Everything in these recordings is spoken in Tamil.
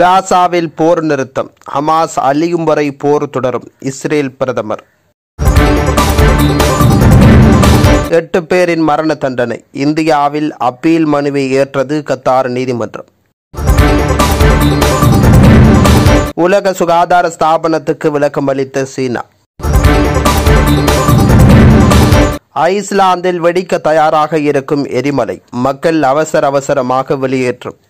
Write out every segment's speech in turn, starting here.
காசாவில் போர் நிறுத்தம் ஹமாஸ் அழியும் வரை போர் தொடரும் இஸ்ரேல் பிரதமர் எட்டு பேரின் மரண தண்டனை இந்தியாவில் அப்பீல் மனுவை ஏற்றது கத்தார் நீதிமன்றம் உலக சுகாதார ஸ்தாபனத்துக்கு விளக்கம் அளித்த சீனா ஐஸ்லாந்தில் வெடிக்க தயாராக இருக்கும் எரிமலை மக்கள் அவசர அவசரமாக வெளியேற்றும்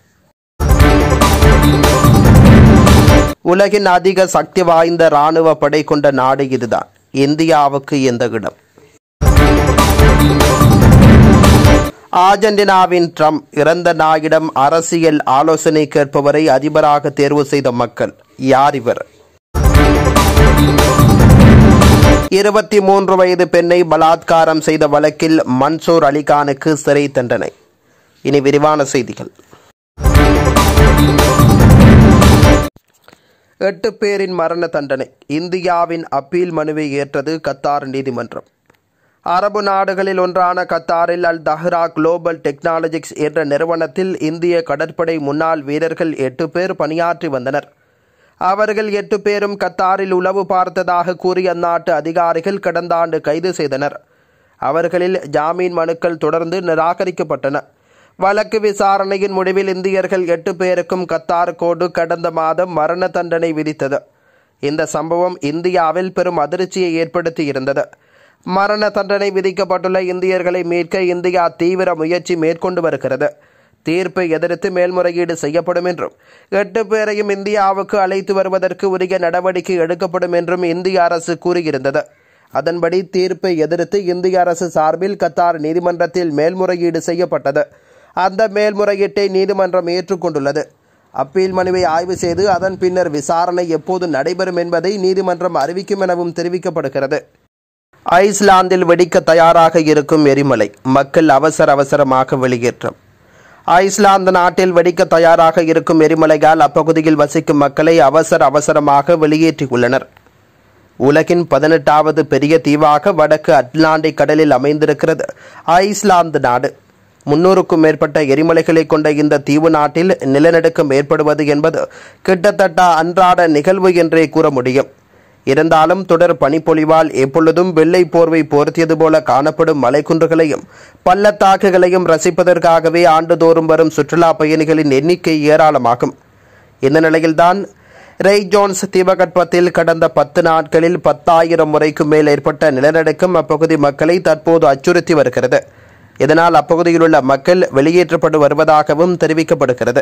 உலகின் அதிக சக்தி வாய்ந்த இராணுவ படை கொண்ட நாடு இதுதான் இந்தியாவுக்கு எந்த இடம் ஆர்ஜென்டினாவின் ட்ரம்ப் இறந்த நாயிடம் அரசியல் ஆலோசனை கேட்பவரை அதிபராக தேர்வு செய்த மக்கள் யார் இவர் இருபத்தி மூன்று வயது பெண்ணை பலாத்காரம் செய்த வழக்கில் மன்சூர் அலிகானுக்கு சிறை தண்டனை இனி விரிவான செய்திகள் எட்டு பேரின் மரண தண்டனை இந்தியாவின் அப்பீல் மனுவை ஏற்றது கத்தார் நீதிமன்றம் அரபு நாடுகளில் ஒன்றான கத்தாரில் அல் தஹ்ரா குளோபல் டெக்னாலஜிக்ஸ் என்ற நிறுவனத்தில் இந்திய கடற்படை முன்னாள் வீரர்கள் எட்டு பேர் பணியாற்றி வந்தனர் அவர்கள் எட்டு பேரும் கத்தாரில் உளவு பார்த்ததாக கூறி அந்நாட்டு அதிகாரிகள் கடந்த ஆண்டு கைது செய்தனர் அவர்களில் ஜாமீன் மனுக்கள் தொடர்ந்து நிராகரிக்கப்பட்டன வழக்கு விசாரணையின் முடிவில் இந்தியர்கள் எட்டு பேருக்கும் கத்தார் கோடு கடந்த மாதம் மரண தண்டனை விதித்தது இந்த சம்பவம் இந்தியாவில் பெரும் அதிர்ச்சியை ஏற்படுத்தி இருந்தது மரண தண்டனை விதிக்கப்பட்டுள்ள இந்தியர்களை மீட்க இந்தியா தீவிர முயற்சி மேற்கொண்டு வருகிறது தீர்ப்பை எதிர்த்து மேல்முறையீடு செய்யப்படும் என்றும் எட்டு பேரையும் இந்தியாவுக்கு அழைத்து வருவதற்கு உரிய நடவடிக்கை எடுக்கப்படும் என்றும் இந்திய அரசு கூறியிருந்தது அதன்படி தீர்ப்பை எதிர்த்து இந்திய அரசு சார்பில் கத்தார் நீதிமன்றத்தில் மேல்முறையீடு செய்யப்பட்டது அந்த மேல்முறையீட்டை நீதிமன்றம் ஏற்றுக்கொண்டுள்ளது அப்பீல் மனுவை ஆய்வு செய்து அதன் பின்னர் விசாரணை எப்போது நடைபெறும் என்பதை நீதிமன்றம் அறிவிக்கும் எனவும் தெரிவிக்கப்படுகிறது ஐஸ்லாந்தில் வெடிக்க தயாராக இருக்கும் எரிமலை மக்கள் அவசர அவசரமாக வெளியேற்றம் ஐஸ்லாந்து நாட்டில் வெடிக்க தயாராக இருக்கும் எரிமலைகள் அப்பகுதியில் வசிக்கும் மக்களை அவசர அவசரமாக வெளியேற்றியுள்ளனர் உலகின் பதினெட்டாவது பெரிய தீவாக வடக்கு அட்லாண்டிக் கடலில் அமைந்திருக்கிறது ஐஸ்லாந்து நாடு முன்னூறுக்கும் மேற்பட்ட எரிமலைகளை கொண்ட இந்த தீவு நாட்டில் நிலநடுக்கம் ஏற்படுவது என்பது கிட்டத்தட்ட அன்றாட நிகழ்வு என்றே கூற முடியும் இருந்தாலும் தொடர் பனிப்பொழிவால் எப்பொழுதும் வெள்ளை போர்வை போர்த்தியது போல காணப்படும் மலைக்குன்றுகளையும் பள்ளத்தாக்குகளையும் ரசிப்பதற்காகவே ஆண்டுதோறும் வரும் சுற்றுலா பயணிகளின் எண்ணிக்கை ஏராளமாகும் இந்த நிலையில்தான் ரெய் ஜோன்ஸ் தீபகற்பத்தில் கடந்த பத்து நாட்களில் பத்தாயிரம் முறைக்கும் மேல் ஏற்பட்ட நிலநடுக்கம் அப்பகுதி மக்களை தற்போது அச்சுறுத்தி வருகிறது இதனால் அப்பகுதியிலுள்ள மக்கள் வெளியேற்றப்பட்டு வருவதாகவும் தெரிவிக்கப்படுகிறது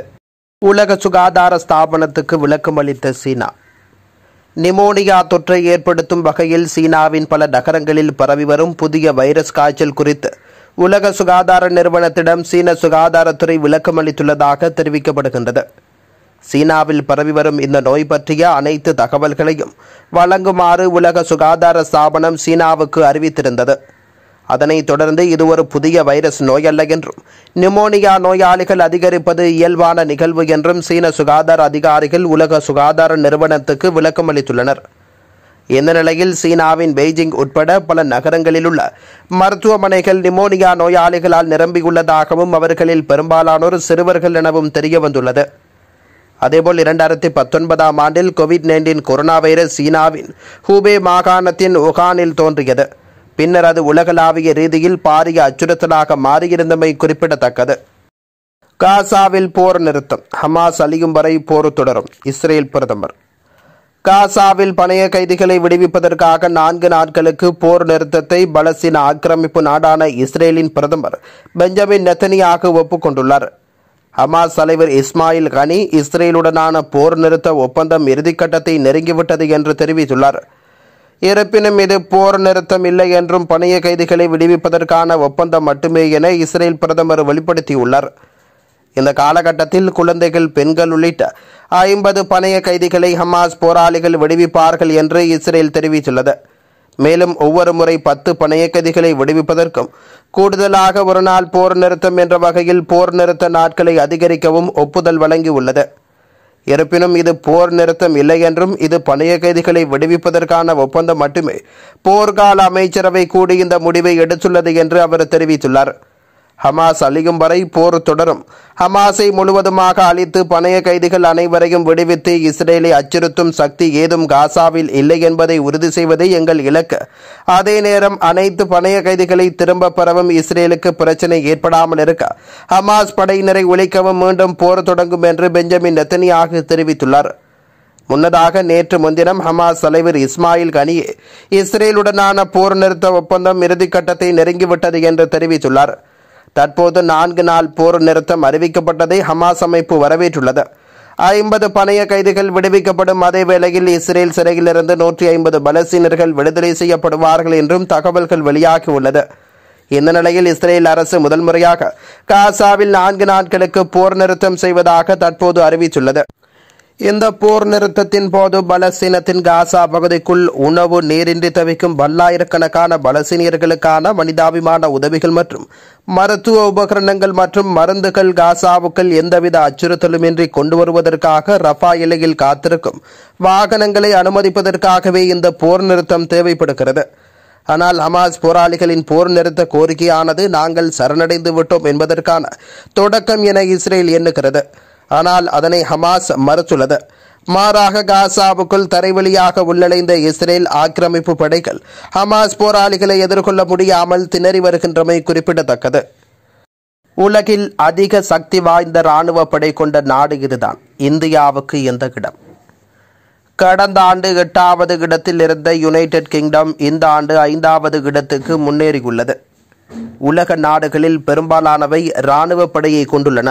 உலக சுகாதார ஸ்தாபனத்துக்கு விளக்கம் அளித்த சீனா நிமோனியா தொற்றை ஏற்படுத்தும் வகையில் சீனாவின் பல நகரங்களில் பரவி வரும் புதிய வைரஸ் காய்ச்சல் குறித்து உலக சுகாதார நிறுவனத்திடம் சீன சுகாதாரத்துறை விளக்கம் அளித்துள்ளதாக தெரிவிக்கப்படுகின்றது சீனாவில் பரவி வரும் இந்த நோய் பற்றிய அனைத்து தகவல்களையும் வழங்குமாறு உலக சுகாதார ஸ்தாபனம் சீனாவுக்கு அறிவித்திருந்தது அதனைத் தொடர்ந்து இது ஒரு புதிய வைரஸ் நோயல்ல என்றும் நிமோனியா நோயாளிகள் அதிகரிப்பது இயல்பான நிகழ்வு என்றும் சீன சுகாதார அதிகாரிகள் உலக சுகாதார நிறுவனத்துக்கு விளக்கம் அளித்துள்ளனர் இந்த நிலையில் சீனாவின் பெய்ஜிங் உட்பட பல நகரங்களில் உள்ள மருத்துவமனைகள் நிமோனியா நோயாளிகளால் நிரம்பியுள்ளதாகவும் அவர்களில் பெரும்பாலானோர் சிறுவர்கள் எனவும் தெரிய வந்துள்ளது அதேபோல் இரண்டாயிரத்தி பத்தொன்பதாம் ஆண்டில் கோவிட் நைன்டீன் கொரோனா வைரஸ் சீனாவின் ஹூபே மாகாணத்தின் உகானில் தோன்றியது பின்னர் அது உலகளாவிய ரீதியில் பாரிய அச்சுறுத்தலாக மாறியிருந்தமை குறிப்பிடத்தக்கது காசாவில் போர் நிறுத்தம் ஹமாஸ் அழியும் வரை போர் தொடரும் இஸ்ரேல் பிரதமர் காசாவில் பணைய கைதிகளை விடுவிப்பதற்காக நான்கு நாட்களுக்கு போர் நிறுத்தத்தை பலஸ்தீன ஆக்கிரமிப்பு நாடான இஸ்ரேலின் பிரதமர் பெஞ்சமின் நெத்தனியாக ஒப்புக்கொண்டுள்ளார் ஹமாஸ் தலைவர் இஸ்மாயில் கனி இஸ்ரேலுடனான போர் நிறுத்த ஒப்பந்தம் இறுதிக்கட்டத்தை நெருங்கிவிட்டது என்று தெரிவித்துள்ளார் இருப்பினும் இது போர் நிறுத்தம் இல்லை என்றும் பணைய கைதிகளை விடுவிப்பதற்கான ஒப்பந்தம் மட்டுமே என இஸ்ரேல் பிரதமர் வெளிப்படுத்தியுள்ளார் இந்த காலகட்டத்தில் குழந்தைகள் பெண்கள் உள்ளிட்ட ஐம்பது பணைய கைதிகளை ஹமாஸ் போராளிகள் விடுவிப்பார்கள் என்று இஸ்ரேல் தெரிவித்துள்ளது மேலும் ஒவ்வொரு முறை பத்து பணைய கைதிகளை விடுவிப்பதற்கும் கூடுதலாக ஒரு நாள் போர் நிறுத்தம் என்ற வகையில் போர் நிறுத்த நாட்களை அதிகரிக்கவும் ஒப்புதல் வழங்கியுள்ளது இருப்பினும் இது போர் நிறுத்தம் இல்லை என்றும் இது பழைய கைதிகளை விடுவிப்பதற்கான ஒப்பந்தம் மட்டுமே போர்க்கால அமைச்சரவை கூடி இந்த முடிவை எடுத்துள்ளது என்று அவர் தெரிவித்துள்ளார் ஹமாஸ் அழியும் வரை போர் தொடரும் ஹமாஸை முழுவதுமாக அழித்து பணைய கைதிகள் அனைவரையும் விடுவித்து இஸ்ரேலை அச்சுறுத்தும் சக்தி ஏதும் காசாவில் இல்லை என்பதை உறுதி செய்வதே எங்கள் இலக்கு அதே நேரம் அனைத்து பணைய கைதிகளை திரும்ப பெறவும் இஸ்ரேலுக்கு பிரச்சனை ஏற்படாமல் இருக்க ஹமாஸ் படையினரை ஒழிக்கவும் மீண்டும் போர் தொடங்கும் என்று பெஞ்சமின் நெத்தனியாக தெரிவித்துள்ளார் முன்னதாக நேற்று முன்தினம் ஹமாஸ் தலைவர் இஸ்மாயில் கனி இஸ்ரேலுடனான போர் நிறுத்த ஒப்பந்தம் இறுதிக்கட்டத்தை நெருங்கிவிட்டது என்று தெரிவித்துள்ளார் தற்போது நான்கு நாள் போர் நிறுத்தம் அறிவிக்கப்பட்டதை ஹமாஸ் அமைப்பு வரவேற்றுள்ளது ஐம்பது பணைய கைதிகள் விடுவிக்கப்படும் அதே வேளையில் இஸ்ரேல் சிறையிலிருந்து நூற்றி ஐம்பது பலஸ்தீனர்கள் விடுதலை செய்யப்படுவார்கள் என்றும் தகவல்கள் வெளியாகியுள்ளது இந்த நிலையில் இஸ்ரேல் அரசு முதல் முறையாக காசாவில் நான்கு நாட்களுக்கு போர் நிறுத்தம் செய்வதாக தற்போது அறிவித்துள்ளது இந்த போர் நிறுத்தத்தின் போது பலசீனத்தின் காசா பகுதிக்குள் உணவு நீரின்றி தவிக்கும் பல்லாயிரக்கணக்கான பலசீனியர்களுக்கான மனிதாபிமான உதவிகள் மற்றும் மருத்துவ உபகரணங்கள் மற்றும் மருந்துகள் காசாவுக்குள் எந்தவித அச்சுறுத்தலுமின்றி கொண்டு வருவதற்காக ரஃபா எல்லையில் காத்திருக்கும் வாகனங்களை அனுமதிப்பதற்காகவே இந்த போர் நிறுத்தம் தேவைப்படுகிறது ஆனால் ஹமாஸ் போராளிகளின் போர் நிறுத்த கோரிக்கையானது நாங்கள் சரணடைந்து விட்டோம் என்பதற்கான தொடக்கம் என இஸ்ரேல் எண்ணுகிறது ஆனால் அதனை ஹமாஸ் மறுத்துள்ளது மாறாக காசாவுக்குள் தரைவழியாக உள்ளடைந்த இஸ்ரேல் ஆக்கிரமிப்பு படைகள் ஹமாஸ் போராளிகளை எதிர்கொள்ள முடியாமல் திணறி வருகின்றமை குறிப்பிடத்தக்கது உலகில் அதிக சக்தி வாய்ந்த இராணுவ படை கொண்ட நாடு இதுதான் இந்தியாவுக்கு எந்த இடம் கடந்த ஆண்டு எட்டாவது இடத்தில் இருந்த யுனைடெட் கிங்டம் இந்த ஆண்டு ஐந்தாவது இடத்துக்கு முன்னேறியுள்ளது உலக நாடுகளில் பெரும்பாலானவை இராணுவ படையை கொண்டுள்ளன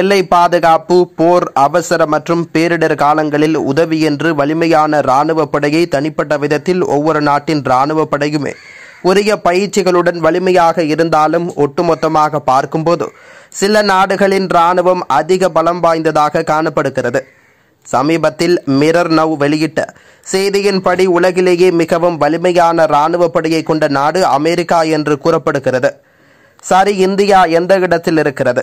எல்லை பாதுகாப்பு போர் அவசர மற்றும் பேரிடர் காலங்களில் உதவி என்று வலிமையான இராணுவ படையை தனிப்பட்ட விதத்தில் ஒவ்வொரு நாட்டின் இராணுவ படையுமே உரிய பயிற்சிகளுடன் வலிமையாக இருந்தாலும் ஒட்டுமொத்தமாக பார்க்கும்போது சில நாடுகளின் இராணுவம் அதிக பலம் வாய்ந்ததாக காணப்படுகிறது சமீபத்தில் மிரர் நவ் வெளியிட்ட செய்தியின்படி உலகிலேயே மிகவும் வலிமையான இராணுவ படையை கொண்ட நாடு அமெரிக்கா என்று கூறப்படுகிறது சரி இந்தியா எந்த இடத்தில் இருக்கிறது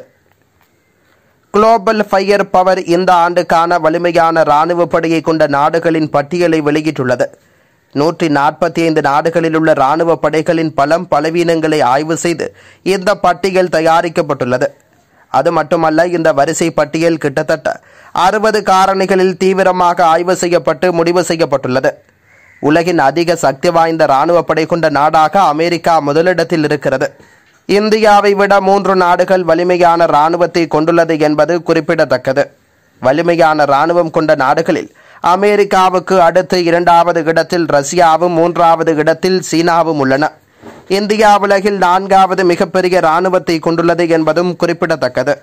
குளோபல் ஃபயர் பவர் இந்த ஆண்டுக்கான வலிமையான இராணுவ படையை கொண்ட நாடுகளின் பட்டியலை வெளியிட்டுள்ளது நூற்றி நாற்பத்தி ஐந்து நாடுகளில் உள்ள இராணுவ படைகளின் பலம் பலவீனங்களை ஆய்வு செய்து இந்த பட்டியல் தயாரிக்கப்பட்டுள்ளது அது மட்டுமல்ல இந்த வரிசை பட்டியல் கிட்டத்தட்ட அறுபது காரணிகளில் தீவிரமாக ஆய்வு செய்யப்பட்டு முடிவு செய்யப்பட்டுள்ளது உலகின் அதிக சக்தி வாய்ந்த இராணுவ படை கொண்ட நாடாக அமெரிக்கா முதலிடத்தில் இருக்கிறது இந்தியாவை விட மூன்று நாடுகள் வலிமையான இராணுவத்தை கொண்டுள்ளது என்பது குறிப்பிடத்தக்கது வலிமையான இராணுவம் கொண்ட நாடுகளில் அமெரிக்காவுக்கு அடுத்து இரண்டாவது இடத்தில் ரஷ்யாவும் மூன்றாவது இடத்தில் சீனாவும் உள்ளன இந்தியா உலகில் நான்காவது மிகப்பெரிய இராணுவத்தை கொண்டுள்ளது என்பதும் குறிப்பிடத்தக்கது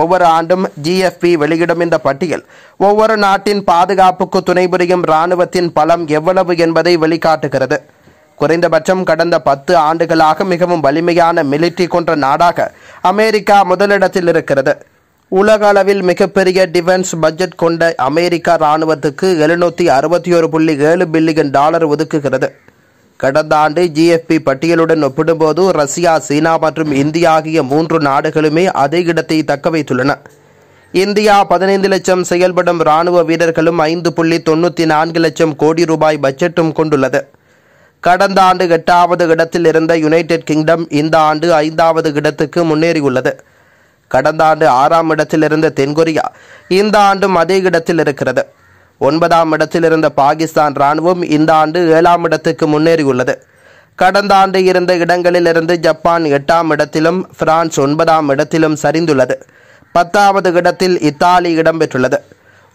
ஒவ்வொரு ஆண்டும் ஜிஎஃப்பி வெளியிடும் இந்த பட்டியல் ஒவ்வொரு நாட்டின் பாதுகாப்புக்கு துணைபுரியும் இராணுவத்தின் பலம் எவ்வளவு என்பதை வெளிக்காட்டுகிறது குறைந்தபட்சம் கடந்த பத்து ஆண்டுகளாக மிகவும் வலிமையான மிலிட்ரி கொன்ற நாடாக அமெரிக்கா முதலிடத்தில் இருக்கிறது உலக அளவில் மிகப்பெரிய டிஃபென்ஸ் பட்ஜெட் கொண்ட அமெரிக்கா இராணுவத்துக்கு எழுநூற்றி அறுபத்தி ஒரு புள்ளி ஏழு பில்லியன் டாலர் ஒதுக்குகிறது கடந்த ஆண்டு ஜிஎஃப்பி பட்டியலுடன் ஒப்பிடும்போது ரஷ்யா சீனா மற்றும் இந்தியா ஆகிய மூன்று நாடுகளுமே அதே இடத்தை தக்க வைத்துள்ளன இந்தியா பதினைந்து லட்சம் செயல்படும் இராணுவ வீரர்களும் ஐந்து புள்ளி தொண்ணூற்றி நான்கு லட்சம் கோடி ரூபாய் பட்ஜெட்டும் கொண்டுள்ளது கடந்த ஆண்டு எட்டாவது இடத்தில் இருந்த யுனைடெட் கிங்டம் இந்த ஆண்டு ஐந்தாவது இடத்துக்கு முன்னேறியுள்ளது கடந்த ஆண்டு ஆறாம் இடத்தில் இருந்த தென்கொரியா இந்த ஆண்டும் அதே இடத்தில் இருக்கிறது ஒன்பதாம் இடத்தில் இருந்த பாகிஸ்தான் ராணுவம் இந்த ஆண்டு ஏழாம் இடத்துக்கு முன்னேறியுள்ளது கடந்த ஆண்டு இருந்த இடங்களிலிருந்து ஜப்பான் எட்டாம் இடத்திலும் பிரான்ஸ் ஒன்பதாம் இடத்திலும் சரிந்துள்ளது பத்தாவது இடத்தில் இத்தாலி இடம்பெற்றுள்ளது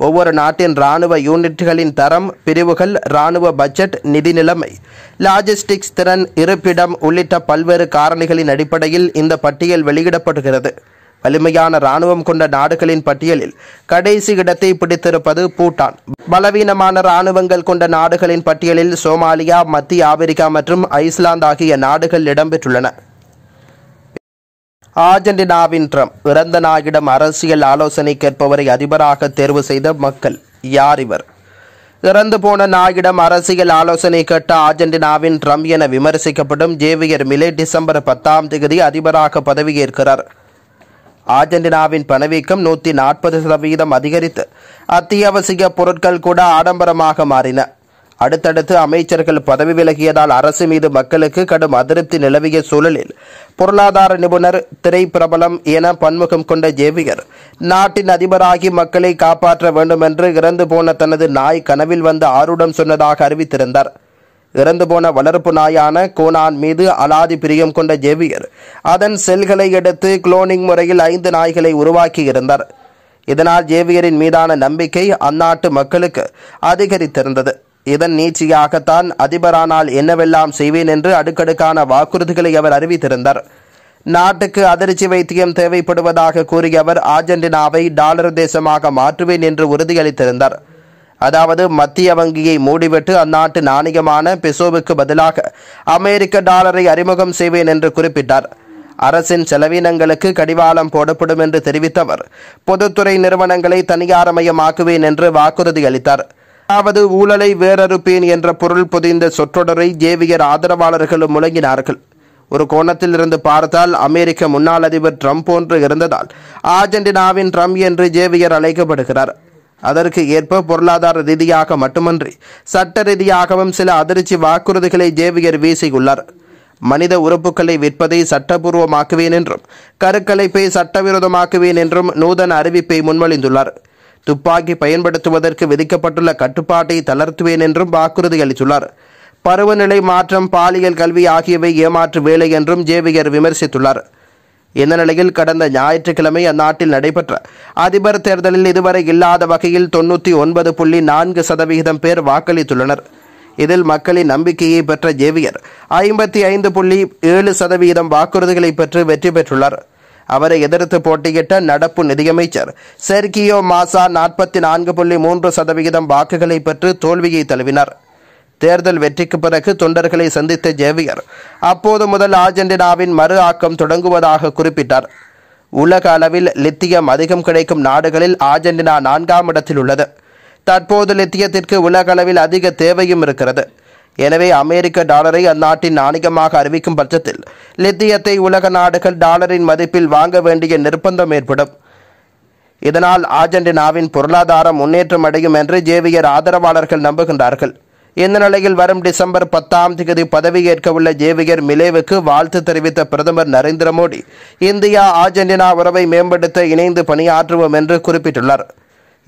ஒவ்வொரு நாட்டின் இராணுவ யூனிட்களின் தரம் பிரிவுகள் இராணுவ பட்ஜெட் நிதி நிலைமை லாஜிஸ்டிக்ஸ் திறன் இருப்பிடம் உள்ளிட்ட பல்வேறு காரணிகளின் அடிப்படையில் இந்த பட்டியல் வெளியிடப்படுகிறது வலிமையான இராணுவம் கொண்ட நாடுகளின் பட்டியலில் கடைசி இடத்தை பிடித்திருப்பது பூட்டான் பலவீனமான இராணுவங்கள் கொண்ட நாடுகளின் பட்டியலில் சோமாலியா மத்திய ஆப்பிரிக்கா மற்றும் ஐஸ்லாந்து ஆகிய நாடுகள் இடம்பெற்றுள்ளன ஆர்ஜென்டினாவின் ட்ரம்ப் பிறந்த நாயிடம் அரசியல் ஆலோசனை கேட்பவரை அதிபராக தேர்வு செய்த மக்கள் யார் இவர் இறந்து போன நாயிடம் அரசியல் ஆலோசனை கேட்ட ஆர்ஜென்டினாவின் ட்ரம்ப் என விமர்சிக்கப்படும் ஜேவியர் மிலே டிசம்பர் பத்தாம் தேதி அதிபராக பதவியேற்கிறார் ஆர்ஜென்டினாவின் பணவீக்கம் நூற்றி நாற்பது சதவீதம் அதிகரித்து அத்தியாவசிய பொருட்கள் கூட ஆடம்பரமாக மாறின அடுத்தடுத்து அமைச்சர்கள் பதவி விலகியதால் அரசு மீது மக்களுக்கு கடும் அதிருப்தி நிலவிய சூழலில் பொருளாதார நிபுணர் திரைப்பிரபலம் என பன்முகம் கொண்ட ஜேவியர் நாட்டின் அதிபராகி மக்களை காப்பாற்ற வேண்டும் என்று இறந்து போன தனது நாய் கனவில் வந்து ஆருடம் சொன்னதாக அறிவித்திருந்தார் இறந்து போன வளர்ப்பு நாயான கோனான் மீது அலாதி பிரியம் கொண்ட ஜேவியர் அதன் செல்களை எடுத்து குளோனிங் முறையில் ஐந்து நாய்களை உருவாக்கியிருந்தார் இதனால் ஜேவியரின் மீதான நம்பிக்கை அந்நாட்டு மக்களுக்கு அதிகரித்திருந்தது இதன் நீச்சியாகத்தான் அதிபரானால் என்னவெல்லாம் செய்வேன் என்று அடுக்கடுக்கான வாக்குறுதிகளை அவர் அறிவித்திருந்தார் நாட்டுக்கு அதிர்ச்சி வைத்தியம் தேவைப்படுவதாக கூறிய அவர் ஆர்ஜென்டினாவை டாலர் தேசமாக மாற்றுவேன் என்று உறுதியளித்திருந்தார் அதாவது மத்திய வங்கியை மூடிவிட்டு அந்நாட்டு நாணயமான பெசோவுக்கு பதிலாக அமெரிக்க டாலரை அறிமுகம் செய்வேன் என்று குறிப்பிட்டார் அரசின் செலவினங்களுக்கு கடிவாளம் போடப்படும் என்று தெரிவித்தவர் பொதுத்துறை நிறுவனங்களை தனியாரமயமாக்குவேன் என்று வாக்குறுதி அளித்தார் அதாவது ஊழலை வேறறுப்பேன் என்ற பொருள் புதிந்த சொற்றொடரை ஜேவியர் ஆதரவாளர்களும் முழங்கினார்கள் ஒரு கோணத்தில் இருந்து பார்த்தால் அமெரிக்க முன்னாள் அதிபர் ட்ரம்ப் போன்று இருந்ததால் ஆர்ஜென்டினாவின் ட்ரம்ப் என்று ஜேவியர் அழைக்கப்படுகிறார் அதற்கு ஏற்ப பொருளாதார ரீதியாக மட்டுமன்றி சட்ட ரீதியாகவும் சில அதிர்ச்சி வாக்குறுதிகளை ஜேவியர் வீசியுள்ளார் மனித உறுப்புகளை விற்பதை சட்டபூர்வமாக்குவேன் என்றும் கருக்கலைப்பை சட்டவிரோதமாக்குவேன் என்றும் நூதன அறிவிப்பை முன்மொழிந்துள்ளார் துப்பாக்கி பயன்படுத்துவதற்கு விதிக்கப்பட்டுள்ள கட்டுப்பாட்டை தளர்த்துவேன் என்றும் வாக்குறுதி அளித்துள்ளார் பருவநிலை மாற்றம் பாலியல் கல்வி ஆகியவை ஏமாற்று வேலை என்றும் ஜேவியர் விமர்சித்துள்ளார் இந்த நிலையில் கடந்த ஞாயிற்றுக்கிழமை அந்நாட்டில் நடைபெற்ற அதிபர் தேர்தலில் இதுவரை இல்லாத வகையில் தொண்ணூற்றி ஒன்பது புள்ளி நான்கு சதவிகிதம் பேர் வாக்களித்துள்ளனர் இதில் மக்களின் நம்பிக்கையை பெற்ற ஜேவியர் ஐம்பத்தி ஐந்து புள்ளி ஏழு சதவீதம் வாக்குறுதிகளை பெற்று வெற்றி பெற்றுள்ளார் அவரை எதிர்த்து போட்டியிட்ட நடப்பு நிதியமைச்சர் செர்கியோ மாசா நாற்பத்தி நான்கு புள்ளி மூன்று சதவிகிதம் வாக்குகளை பெற்று தோல்வியை தழுவினார் தேர்தல் வெற்றிக்கு பிறகு தொண்டர்களை சந்தித்த ஜேவியர் அப்போது முதல் அர்ஜென்டினாவின் மறு ஆக்கம் தொடங்குவதாக குறிப்பிட்டார் உலக அளவில் லித்தியம் அதிகம் கிடைக்கும் நாடுகளில் அர்ஜென்டினா நான்காம் இடத்தில் உள்ளது தற்போது லித்தியத்திற்கு உலகளவில் அதிக தேவையும் இருக்கிறது எனவே அமெரிக்க டாலரை அந்நாட்டின் நாணயமாக அறிவிக்கும் பட்சத்தில் லித்தியத்தை உலக நாடுகள் டாலரின் மதிப்பில் வாங்க வேண்டிய நிர்பந்தம் ஏற்படும் இதனால் அர்ஜென்டினாவின் பொருளாதாரம் முன்னேற்றம் அடையும் என்று ஜேவியர் ஆதரவாளர்கள் நம்புகின்றார்கள் இந்த நிலையில் வரும் டிசம்பர் பத்தாம் தேதி உள்ள ஜேவியர் மிலேவுக்கு வாழ்த்து தெரிவித்த பிரதமர் நரேந்திர மோடி இந்தியா அர்ஜென்டினா உறவை மேம்படுத்த இணைந்து பணியாற்றுவோம் என்று குறிப்பிட்டுள்ளார்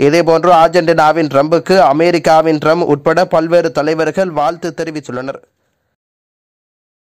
இதேபோன்று அர்ஜென்டினாவின் ட்ரம்புக்கு அமெரிக்காவின் ட்ரம்ப் உட்பட பல்வேறு தலைவர்கள் வாழ்த்து தெரிவித்துள்ளனர்